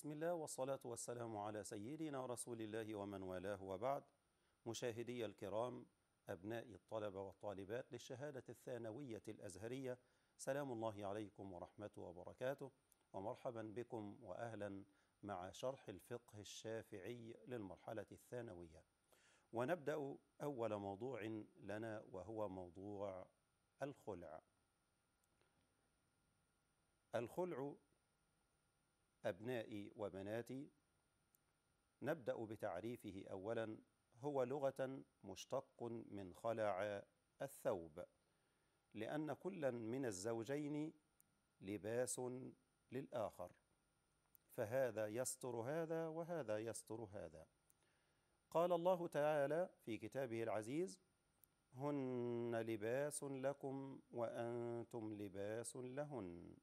بسم الله والصلاة والسلام على سيدنا رسول الله ومن والاه وبعد مشاهدي الكرام أبناء الطلبة والطالبات للشهادة الثانوية الأزهرية سلام الله عليكم ورحمته وبركاته ومرحبا بكم وأهلا مع شرح الفقه الشافعي للمرحلة الثانوية ونبدأ أول موضوع لنا وهو موضوع الخلع الخلع أبنائي وبناتي نبدأ بتعريفه أولا هو لغة مشتق من خلع الثوب لأن كلا من الزوجين لباس للآخر فهذا يستر هذا وهذا يستر هذا قال الله تعالى في كتابه العزيز هن لباس لكم وأنتم لباس لهن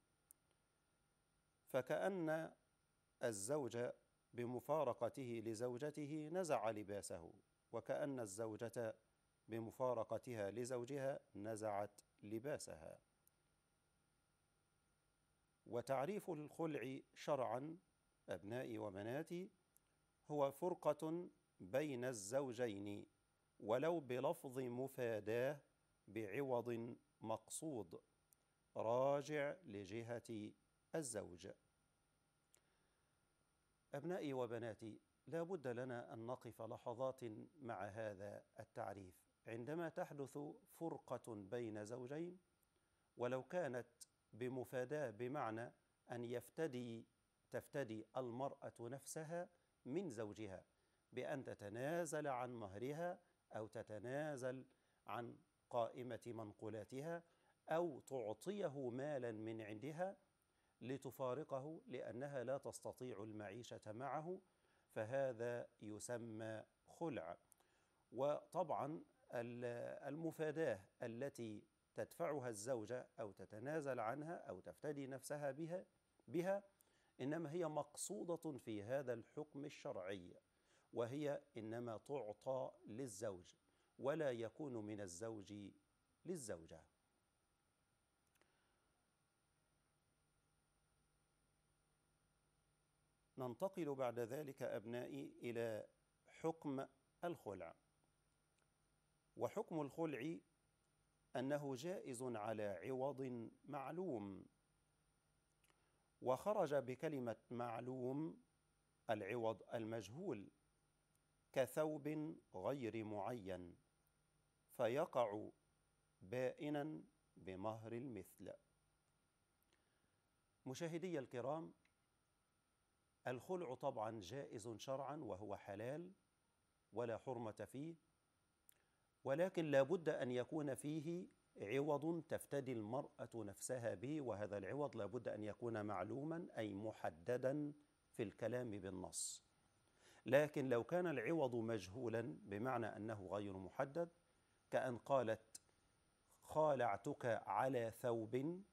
فكأن الزوج بمفارقته لزوجته نزع لباسه وكأن الزوجة بمفارقتها لزوجها نزعت لباسها وتعريف الخلع شرعا أبنائي وبناتي هو فرقة بين الزوجين ولو بلفظ مفاداه بعوض مقصود راجع لجهة الزوج أبنائي وبناتي لا بد لنا أن نقف لحظات مع هذا التعريف عندما تحدث فرقة بين زوجين ولو كانت بمفاداة بمعنى أن يفتدي تفتدي المرأة نفسها من زوجها بأن تتنازل عن مهرها أو تتنازل عن قائمة منقولاتها أو تعطيه مالا من عندها لتفارقه لانها لا تستطيع المعيشه معه فهذا يسمى خلع وطبعا المفاداه التي تدفعها الزوجه او تتنازل عنها او تفتدي نفسها بها بها انما هي مقصوده في هذا الحكم الشرعي وهي انما تعطى للزوج ولا يكون من الزوج للزوجه ننتقل بعد ذلك أبنائي إلى حكم الخلع وحكم الخلع أنه جائز على عوض معلوم وخرج بكلمة معلوم العوض المجهول كثوب غير معين فيقع بائنا بمهر المثل مشاهدي الكرام الخلع طبعا جائز شرعا وهو حلال ولا حرمة فيه ولكن لا بد أن يكون فيه عوض تفتدي المرأة نفسها به وهذا العوض لا بد أن يكون معلوما أي محددا في الكلام بالنص لكن لو كان العوض مجهولا بمعنى أنه غير محدد كأن قالت خالعتك على ثوب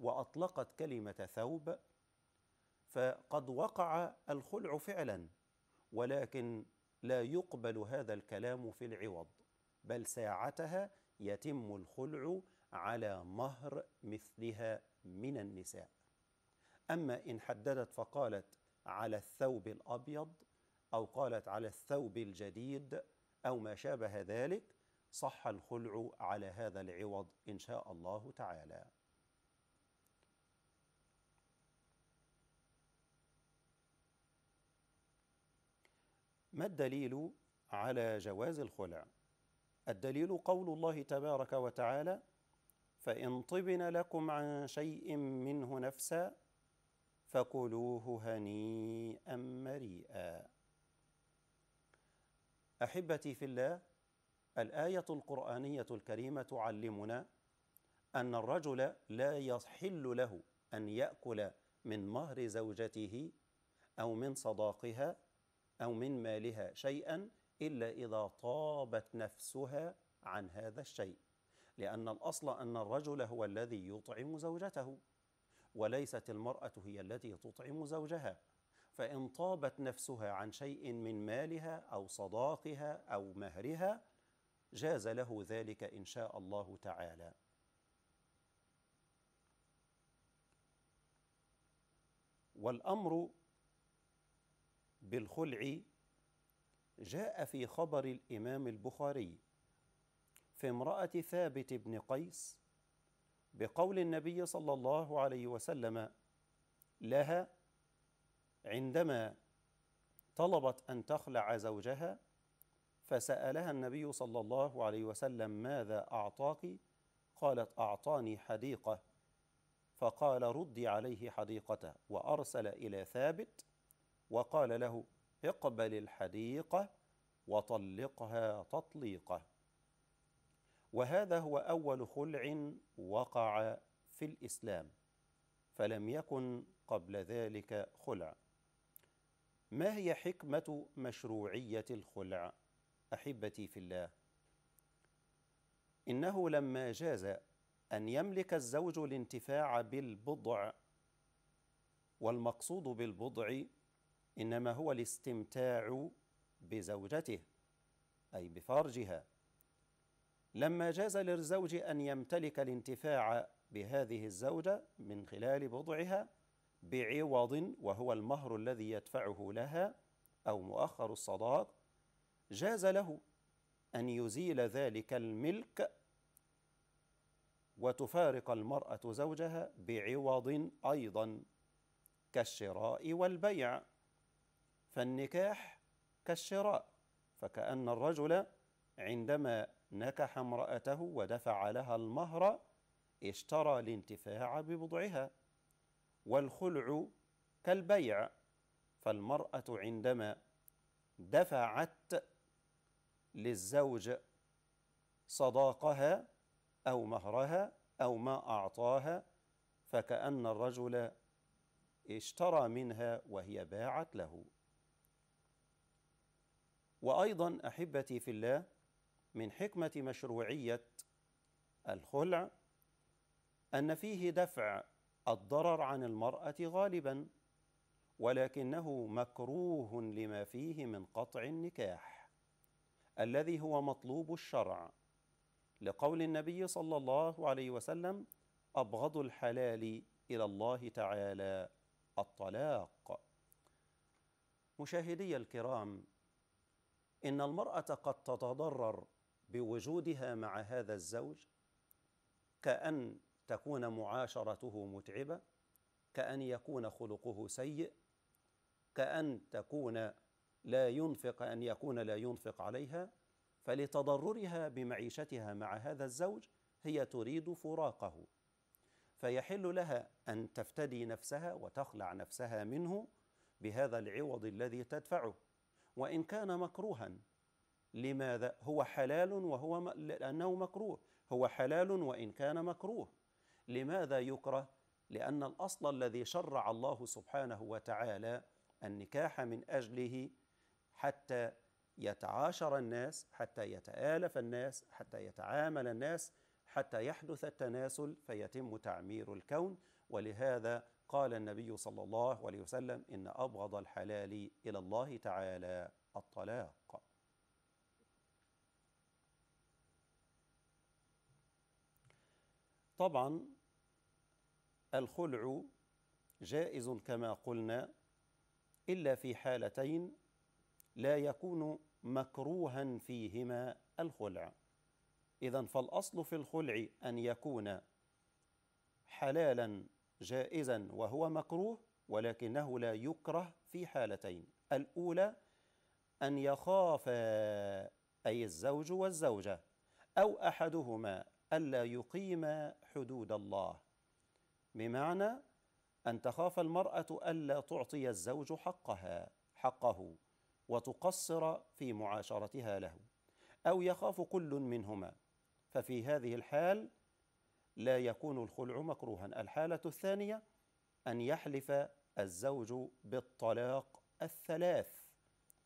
وأطلقت كلمة ثوب فقد وقع الخلع فعلا ولكن لا يقبل هذا الكلام في العوض بل ساعتها يتم الخلع على مهر مثلها من النساء اما ان حددت فقالت على الثوب الابيض او قالت على الثوب الجديد او ما شابه ذلك صح الخلع على هذا العوض ان شاء الله تعالى ما الدليل على جواز الخلع الدليل قول الله تبارك وتعالى فان طبن لكم عن شيء منه نفسا فكلوه هنيئا مريئا احبتي في الله الايه القرانيه الكريمه تعلمنا ان الرجل لا يحل له ان ياكل من مهر زوجته او من صداقها أو من مالها شيئا إلا إذا طابت نفسها عن هذا الشيء لأن الأصل أن الرجل هو الذي يطعم زوجته وليست المرأة هي التي تطعم زوجها فإن طابت نفسها عن شيء من مالها أو صداقها أو مهرها جاز له ذلك إن شاء الله تعالى والأمر بالخلع جاء في خبر الإمام البخاري في امرأة ثابت بن قيس بقول النبي صلى الله عليه وسلم لها عندما طلبت أن تخلع زوجها فسألها النبي صلى الله عليه وسلم ماذا أعطاك؟ قالت أعطاني حديقة فقال ردي عليه حديقته وأرسل إلى ثابت وقال له اقبل الحديقة وطلقها تطليقة وهذا هو أول خلع وقع في الإسلام فلم يكن قبل ذلك خلع ما هي حكمة مشروعية الخلع أحبتي في الله إنه لما جاز أن يملك الزوج الانتفاع بالبضع والمقصود بالبضع إنما هو الاستمتاع بزوجته أي بفرجها لما جاز للزوج أن يمتلك الانتفاع بهذه الزوجة من خلال بضعها بعوض وهو المهر الذي يدفعه لها أو مؤخر الصداق جاز له أن يزيل ذلك الملك وتفارق المرأة زوجها بعوض أيضا كالشراء والبيع فالنكاح كالشراء فكأن الرجل عندما نكح امرأته ودفع لها المهر اشترى الانتفاع ببضعها والخلع كالبيع فالمرأة عندما دفعت للزوج صداقها أو مهرها أو ما أعطاها فكأن الرجل اشترى منها وهي باعت له وايضا احبتي في الله من حكمه مشروعيه الخلع ان فيه دفع الضرر عن المراه غالبا ولكنه مكروه لما فيه من قطع النكاح الذي هو مطلوب الشرع لقول النبي صلى الله عليه وسلم ابغض الحلال الى الله تعالى الطلاق مشاهدي الكرام إن المرأة قد تتضرر بوجودها مع هذا الزوج كأن تكون معاشرته متعبة كأن يكون خلقه سيء كأن تكون لا ينفق أن يكون لا ينفق عليها فلتضررها بمعيشتها مع هذا الزوج هي تريد فراقه فيحل لها أن تفتدي نفسها وتخلع نفسها منه بهذا العوض الذي تدفعه وإن كان مكروها لماذا؟ هو حلال وهو م... لأنه مكروه هو حلال وإن كان مكروه لماذا يكره؟ لأن الأصل الذي شرع الله سبحانه وتعالى النكاح من أجله حتى يتعاشر الناس حتى يتآلف الناس حتى يتعامل الناس حتى يحدث التناسل فيتم تعمير الكون ولهذا قال النبي صلى الله عليه وسلم إن أبغض الحلال إلى الله تعالى الطلاق طبعا الخلع جائز كما قلنا إلا في حالتين لا يكون مكروها فيهما الخلع إذا فالأصل في الخلع أن يكون حلالا جائزا وهو مكروه ولكنه لا يكره في حالتين الأولى أن يخاف أي الزوج والزوجة أو أحدهما ألا يقيم حدود الله بمعنى أن تخاف المرأة ألا تعطي الزوج حقها حقه وتقصر في معاشرتها له أو يخاف كل منهما ففي هذه الحال لا يكون الخلع مكروها الحالة الثانية أن يحلف الزوج بالطلاق الثلاث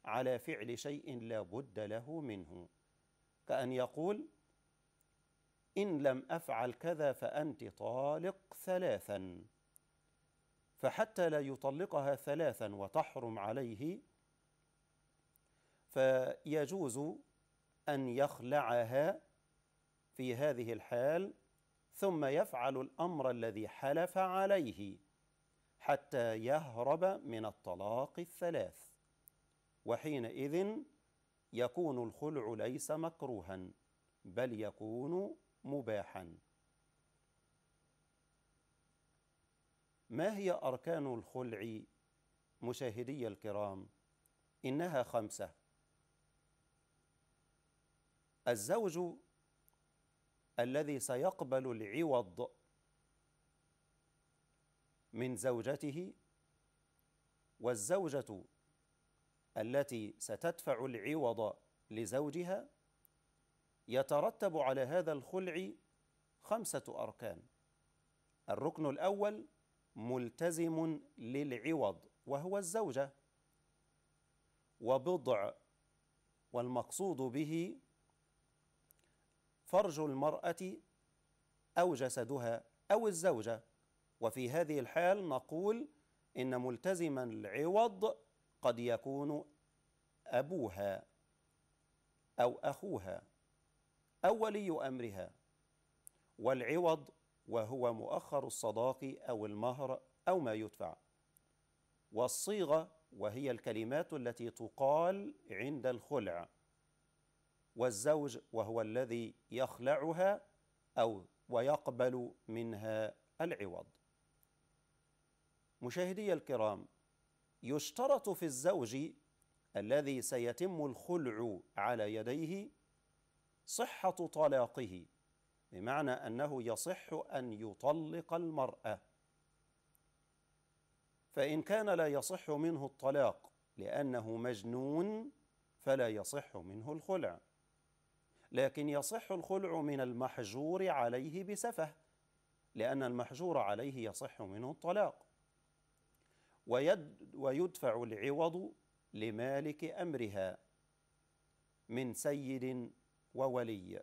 على فعل شيء لا بد له منه كأن يقول إن لم أفعل كذا فأنت طالق ثلاثا فحتى لا يطلقها ثلاثا وتحرم عليه فيجوز أن يخلعها في هذه الحال ثم يفعل الامر الذي حلف عليه حتى يهرب من الطلاق الثلاث وحينئذ يكون الخلع ليس مكروها بل يكون مباحا ما هي اركان الخلع مشاهدي الكرام انها خمسه الزوج الذي سيقبل العوض من زوجته والزوجة التي ستدفع العوض لزوجها يترتب على هذا الخلع خمسة أركان الركن الأول ملتزم للعوض وهو الزوجة وبضع والمقصود به فرج المرأة أو جسدها أو الزوجة وفي هذه الحال نقول إن ملتزما العوض قد يكون أبوها أو أخوها أو ولي أمرها والعوض وهو مؤخر الصداق أو المهر أو ما يدفع والصيغة وهي الكلمات التي تقال عند الخلع والزوج وهو الذي يخلعها أو ويقبل منها العوض مشاهدي الكرام يشترط في الزوج الذي سيتم الخلع على يديه صحة طلاقه بمعنى أنه يصح أن يطلق المرأة فإن كان لا يصح منه الطلاق لأنه مجنون فلا يصح منه الخلع لكن يصح الخلع من المحجور عليه بسفه لأن المحجور عليه يصح منه الطلاق ويد ويدفع العوض لمالك أمرها من سيد وولي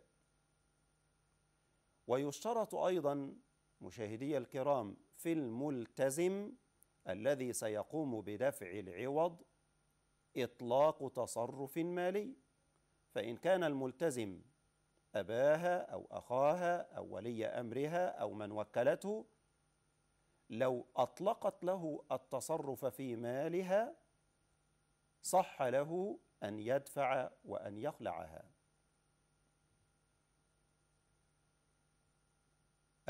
ويشترط أيضا مشاهدي الكرام في الملتزم الذي سيقوم بدفع العوض إطلاق تصرف مالي فإن كان الملتزم أباها أو أخاها أو ولي أمرها أو من وكلته لو أطلقت له التصرف في مالها صح له أن يدفع وأن يخلعها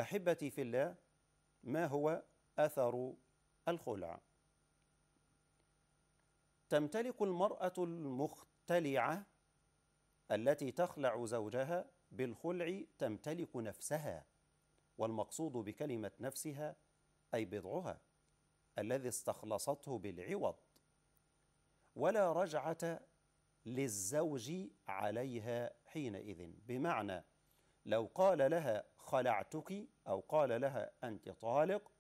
أحبتي في الله ما هو أثر الخلع تمتلك المرأة المختلعة التي تخلع زوجها بالخلع تمتلك نفسها والمقصود بكلمه نفسها اي بضعها الذي استخلصته بالعوض ولا رجعه للزوج عليها حينئذ بمعنى لو قال لها خلعتك او قال لها انت طالق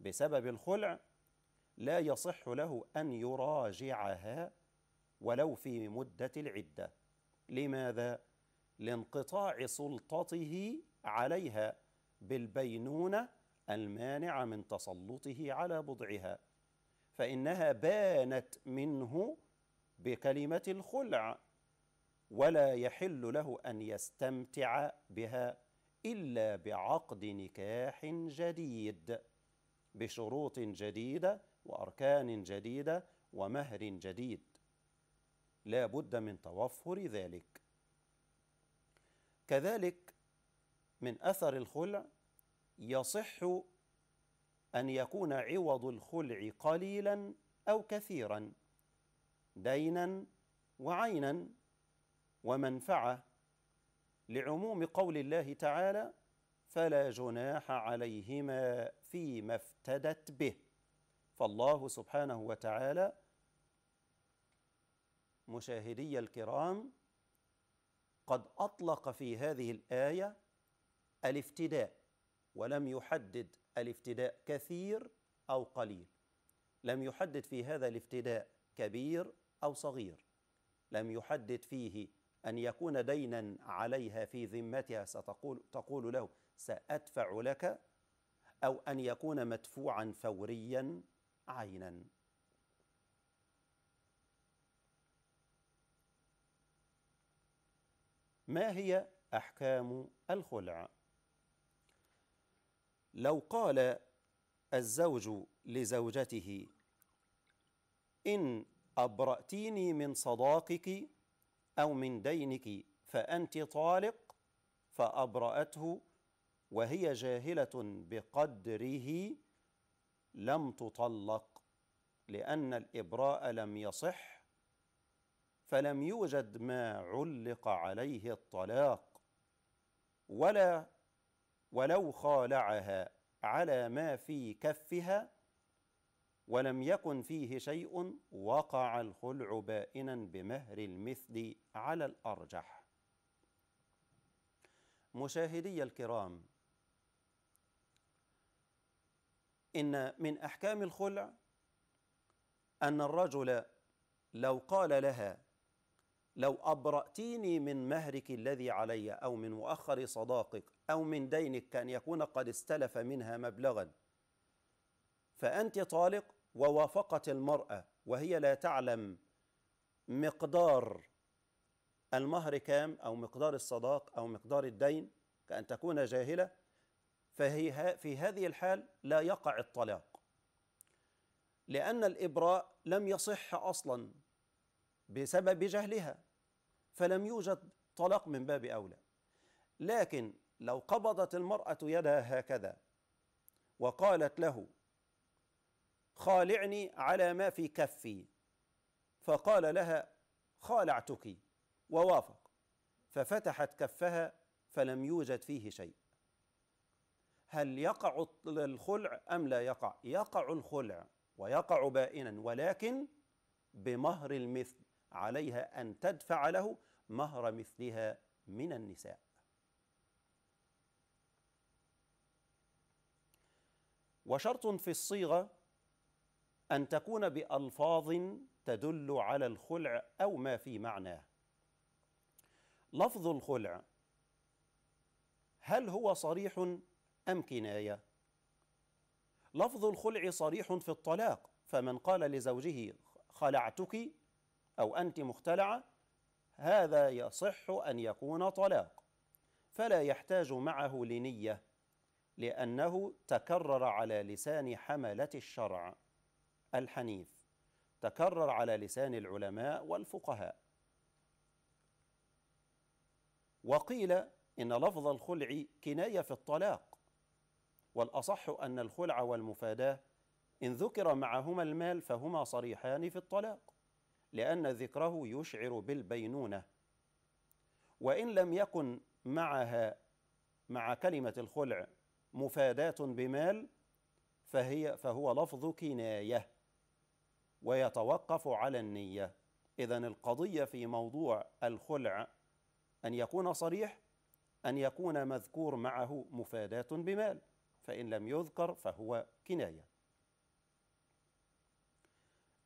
بسبب الخلع لا يصح له ان يراجعها ولو في مده العده لماذا؟ لانقطاع سلطته عليها بالبينونة المانعة من تسلطه على بضعها فإنها بانت منه بكلمة الخلع ولا يحل له أن يستمتع بها إلا بعقد نكاح جديد بشروط جديدة وأركان جديدة ومهر جديد لا بد من توفر ذلك كذلك من اثر الخلع يصح ان يكون عوض الخلع قليلا او كثيرا دينا وعينا ومنفعه لعموم قول الله تعالى فلا جناح عليهما فيما افتدت به فالله سبحانه وتعالى مشاهدي الكرام قد أطلق في هذه الآية الافتداء ولم يحدد الافتداء كثير أو قليل لم يحدد في هذا الافتداء كبير أو صغير لم يحدد فيه أن يكون دينا عليها في ذمتها ستقول تقول له سأدفع لك أو أن يكون مدفوعا فوريا عينا ما هي احكام الخلع لو قال الزوج لزوجته ان ابراتيني من صداقك او من دينك فانت طالق فابراته وهي جاهله بقدره لم تطلق لان الابراء لم يصح فلم يوجد ما علق عليه الطلاق ولا ولو خالعها على ما في كفها ولم يكن فيه شيء وقع الخلع بائنا بمهر المثل على الارجح مشاهدي الكرام ان من احكام الخلع ان الرجل لو قال لها لو أبرأتيني من مهرك الذي علي أو من مؤخر صداقك أو من دينك كأن يكون قد استلف منها مبلغا فأنت طالق ووافقت المرأة وهي لا تعلم مقدار المهر كام أو مقدار الصداق أو مقدار الدين كأن تكون جاهلة فهي في هذه الحال لا يقع الطلاق لأن الإبراء لم يصح أصلاً بسبب جهلها فلم يوجد طلاق من باب أولى لكن لو قبضت المرأة يدها هكذا وقالت له خالعني على ما في كفي فقال لها خالعتك ووافق ففتحت كفها فلم يوجد فيه شيء هل يقع الخلع ام لا يقع يقع الخلع ويقع بائنا ولكن بمهر المثل عليها أن تدفع له مهر مثلها من النساء وشرط في الصيغة أن تكون بألفاظ تدل على الخلع أو ما في معناه لفظ الخلع هل هو صريح أم كناية؟ لفظ الخلع صريح في الطلاق فمن قال لزوجه خلعتك أو أنت مختلعة هذا يصح أن يكون طلاق فلا يحتاج معه لنية لأنه تكرر على لسان حملة الشرع الحنيف تكرر على لسان العلماء والفقهاء وقيل إن لفظ الخلع كناية في الطلاق والأصح أن الخلع والمفاداة إن ذكر معهما المال فهما صريحان في الطلاق لأن ذكره يشعر بالبينونة وإن لم يكن معها مع كلمة الخلع مفادات بمال فهي فهو لفظ كناية ويتوقف على النية إذا القضية في موضوع الخلع أن يكون صريح أن يكون مذكور معه مفادات بمال فإن لم يذكر فهو كناية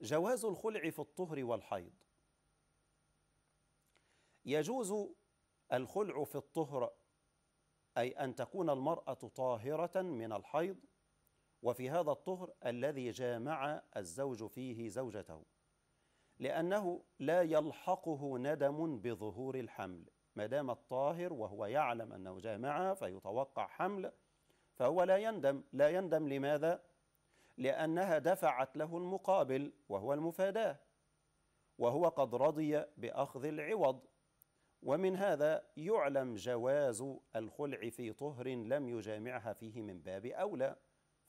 جواز الخلع في الطهر والحيض يجوز الخلع في الطهر أي أن تكون المرأة طاهرة من الحيض وفي هذا الطهر الذي جامع الزوج فيه زوجته لأنه لا يلحقه ندم بظهور الحمل ما دام الطاهر وهو يعلم أنه جامع فيتوقع حمل فهو لا يندم لا يندم لماذا؟ لأنها دفعت له المقابل وهو المفاداة وهو قد رضي بأخذ العوض ومن هذا يعلم جواز الخلع في طهر لم يجامعها فيه من باب أولى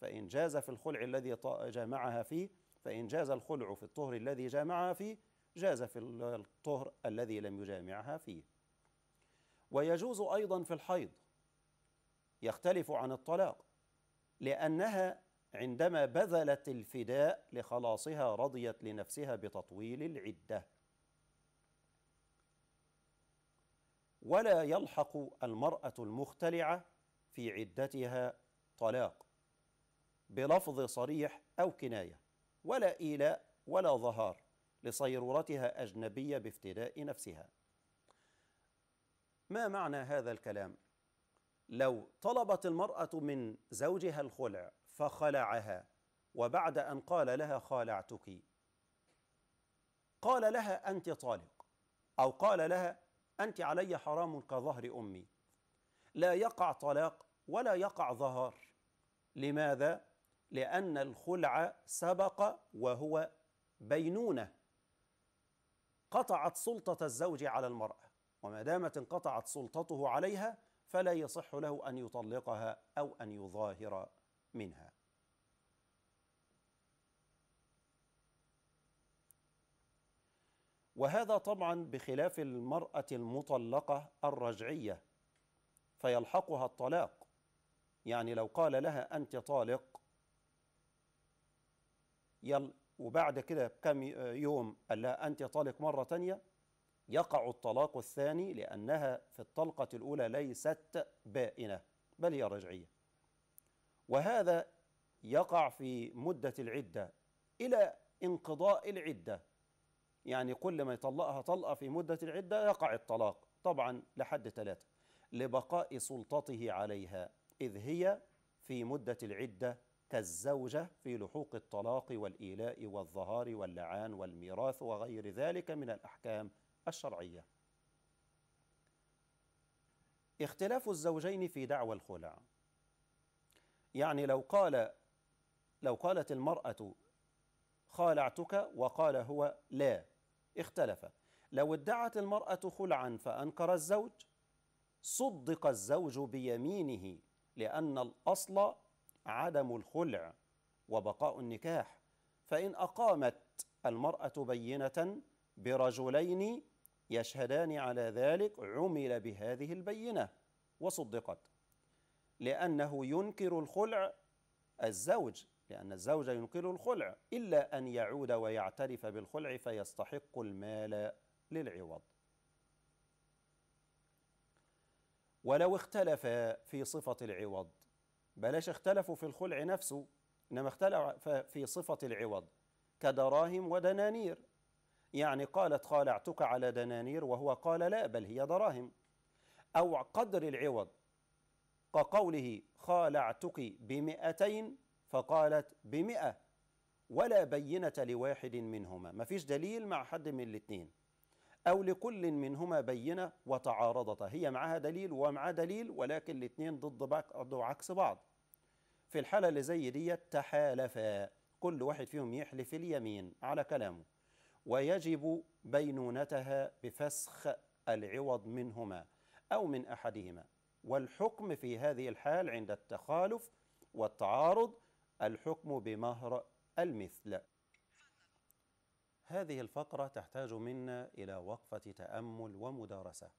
فإن جاز في الخلع الذي جامعها فيه فإن جاز الخلع في الطهر الذي جامعها فيه جاز في الطهر الذي لم يجامعها فيه ويجوز أيضا في الحيض يختلف عن الطلاق لأنها عندما بذلت الفداء لخلاصها رضيت لنفسها بتطويل العدة ولا يلحق المرأة المختلعة في عدتها طلاق بلفظ صريح أو كناية ولا إيلاء ولا ظهار لصيرورتها أجنبية بافتداء نفسها ما معنى هذا الكلام؟ لو طلبت المرأة من زوجها الخلع فخلعها وبعد ان قال لها خالعتك قال لها انت طالق او قال لها انت علي حرام كظهر امي لا يقع طلاق ولا يقع ظهار لماذا لان الخلع سبق وهو بينونه قطعت سلطه الزوج على المراه وما دامت انقطعت سلطته عليها فلا يصح له ان يطلقها او ان يظاهر منها وهذا طبعا بخلاف المرأة المطلقة الرجعية فيلحقها الطلاق يعني لو قال لها أنت طالق يل وبعد كده بكم يوم قال لها أنت طالق مرة ثانيه يقع الطلاق الثاني لأنها في الطلقة الأولى ليست بائنة بل هي رجعية وهذا يقع في مدة العدة إلى انقضاء العدة يعني كل ما يطلقها طلقة في مدة العدة يقع الطلاق طبعا لحد ثلاثة لبقاء سلطته عليها إذ هي في مدة العدة كالزوجة في لحوق الطلاق والإيلاء والظهار واللعان والميراث وغير ذلك من الأحكام الشرعية اختلاف الزوجين في دعوى الخلع يعني لو قال لو قالت المرأة خالعتك وقال هو لا اختلف لو ادعت المرأة خلعا فأنكر الزوج صدق الزوج بيمينه لأن الأصل عدم الخلع وبقاء النكاح فإن أقامت المرأة بينة برجلين يشهدان على ذلك عمل بهذه البينة وصدقت لأنه ينكر الخلع الزوج لأن الزوج ينكر الخلع إلا أن يعود ويعترف بالخلع فيستحق المال للعوض ولو اختلف في صفة العوض بلاش اختلفوا في الخلع نفسه إنما اختلف في صفة العوض كدراهم ودنانير يعني قالت خالعتك على دنانير وهو قال لا بل هي دراهم أو قدر العوض كقوله خالعتك بمئتين فقالت بمئة ولا بينة لواحد منهما ما فيش دليل مع حد من الاتنين أو لكل منهما بينة وتعارضتا هي معها دليل ومعها دليل ولكن الاتنين ضد بعض وعكس بعض في الحالة اللي زي ديت تحالفا كل واحد فيهم يحلف اليمين على كلامه ويجب بينونتها بفسخ العوض منهما أو من أحدهما والحكم في هذه الحال عند التخالف والتعارض الحكم بمهر المثل هذه الفقرة تحتاج منا إلى وقفة تأمل ومدارسة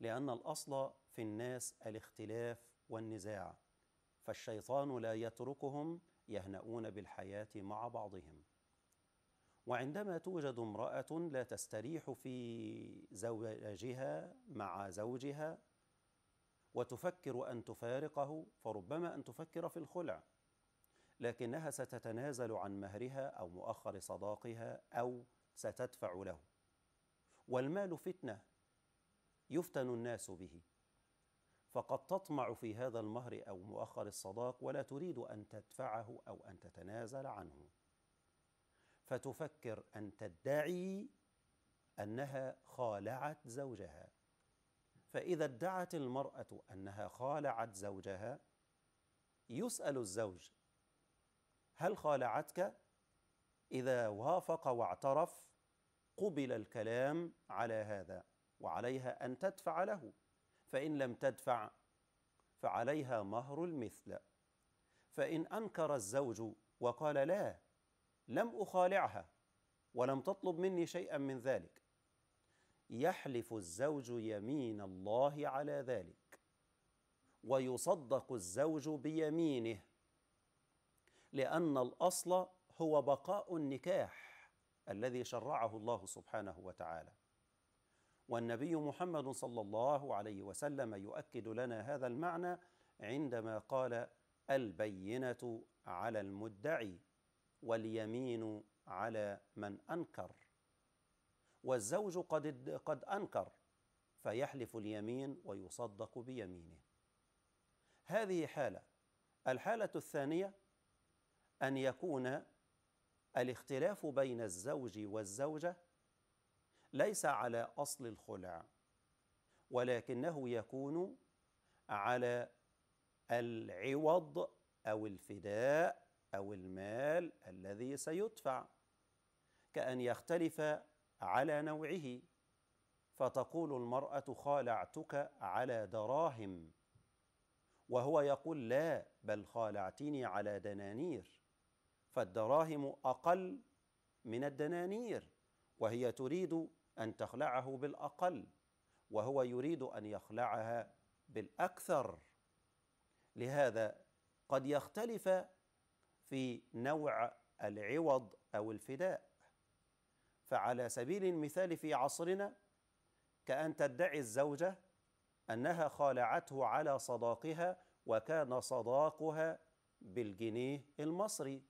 لأن الأصل في الناس الاختلاف والنزاع فالشيطان لا يتركهم يهنؤون بالحياة مع بعضهم وعندما توجد امرأة لا تستريح في زواجها مع زوجها وتفكر ان تفارقه فربما ان تفكر في الخلع لكنها ستتنازل عن مهرها او مؤخر صداقها او ستدفع له والمال فتنه يفتن الناس به فقد تطمع في هذا المهر او مؤخر الصداق ولا تريد ان تدفعه او ان تتنازل عنه فتفكر ان تدعي انها خالعت زوجها فإذا ادعت المرأة أنها خالعت زوجها يسأل الزوج هل خالعتك؟ إذا وافق واعترف قبل الكلام على هذا وعليها أن تدفع له فإن لم تدفع فعليها مهر المثل فإن أنكر الزوج وقال لا لم أخالعها ولم تطلب مني شيئا من ذلك يحلف الزوج يمين الله على ذلك ويصدق الزوج بيمينه لان الاصل هو بقاء النكاح الذي شرعه الله سبحانه وتعالى والنبي محمد صلى الله عليه وسلم يؤكد لنا هذا المعنى عندما قال البينه على المدعي واليمين على من انكر والزوج قد قد انكر فيحلف اليمين ويصدق بيمينه هذه حاله الحاله الثانيه ان يكون الاختلاف بين الزوج والزوجه ليس على اصل الخلع ولكنه يكون على العوض او الفداء او المال الذي سيدفع كان يختلف على نوعه فتقول المرأة خالعتك على دراهم وهو يقول لا بل خالعتني على دنانير فالدراهم أقل من الدنانير وهي تريد أن تخلعه بالأقل وهو يريد أن يخلعها بالأكثر لهذا قد يختلف في نوع العوض أو الفداء فعلى سبيل المثال في عصرنا كأن تدعي الزوجة أنها خالعته على صداقها وكان صداقها بالجنيه المصري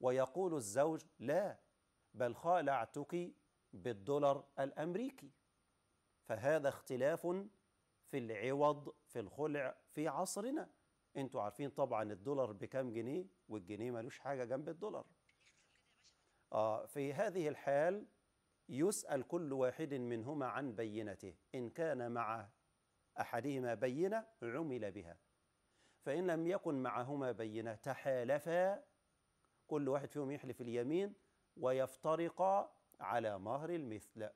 ويقول الزوج لا بل خالعتك بالدولار الامريكي فهذا اختلاف في العوض في الخلع في عصرنا انتوا عارفين طبعا الدولار بكام جنيه والجنيه ملوش حاجه جنب الدولار آه في هذه الحال يسأل كل واحد منهما عن بينته إن كان مع أحدهما بينة عمل بها فإن لم يكن معهما بينة تحالفا كل واحد فيهم يحلف اليمين ويفترقا على مهر المثل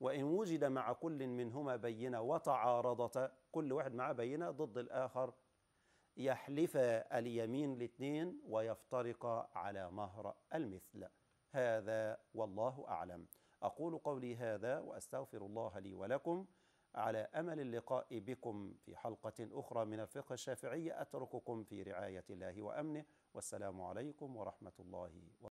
وإن وجد مع كل منهما بينة وتعارضتا كل واحد مع بينة ضد الآخر يحلف اليمين الاثنين ويفترقا على مهر المثل هذا والله أعلم أقول قولي هذا وأستغفر الله لي ولكم على أمل اللقاء بكم في حلقة أخرى من الفقه الشافعي أترككم في رعاية الله وأمنه والسلام عليكم ورحمة الله وبركاته